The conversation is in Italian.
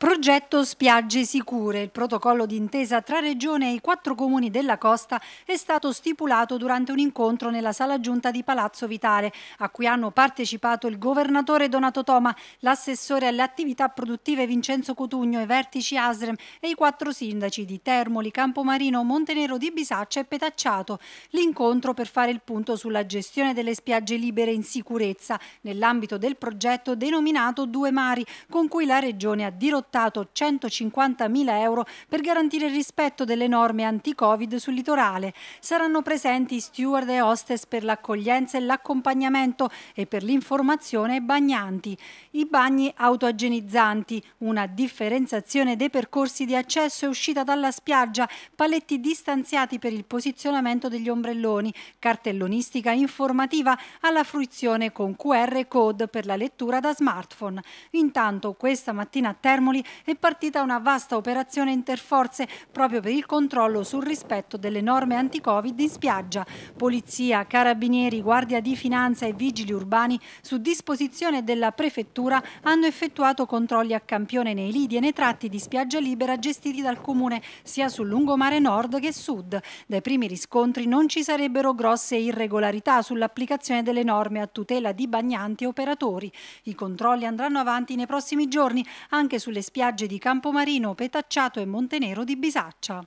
Progetto Spiagge Sicure, il protocollo d'intesa tra Regione e i quattro comuni della costa è stato stipulato durante un incontro nella sala giunta di Palazzo Vitale, a cui hanno partecipato il governatore Donato Toma, l'assessore alle attività produttive Vincenzo Cotugno e vertici Asrem e i quattro sindaci di Termoli, Campomarino, Montenero di Bisaccia e Petacciato. L'incontro per fare il punto sulla gestione delle spiagge libere in sicurezza nell'ambito del progetto denominato Due Mari, con cui la Regione ha dirottato apportato 150.000 euro per garantire il rispetto delle norme anti-Covid sul litorale. Saranno presenti steward e hostess per l'accoglienza e l'accompagnamento e per l'informazione ai bagnanti. I bagni autoagenizzanti, una differenziazione dei percorsi di accesso e uscita dalla spiaggia, paletti distanziati per il posizionamento degli ombrelloni, cartellonistica informativa alla fruizione con QR code per la lettura da smartphone. Intanto questa mattina a Termoli Napoli è partita una vasta operazione interforze proprio per il controllo sul rispetto delle norme anti-Covid in spiaggia. Polizia, carabinieri, guardia di finanza e vigili urbani su disposizione della prefettura hanno effettuato controlli a campione nei lidi e nei tratti di spiaggia libera gestiti dal comune sia sul lungomare nord che sud. Dai primi riscontri non ci sarebbero grosse irregolarità sull'applicazione delle norme a tutela di bagnanti e operatori. I controlli andranno avanti nei prossimi giorni anche sulle spiagge di Campomarino, Petacciato e Montenero di Bisaccia.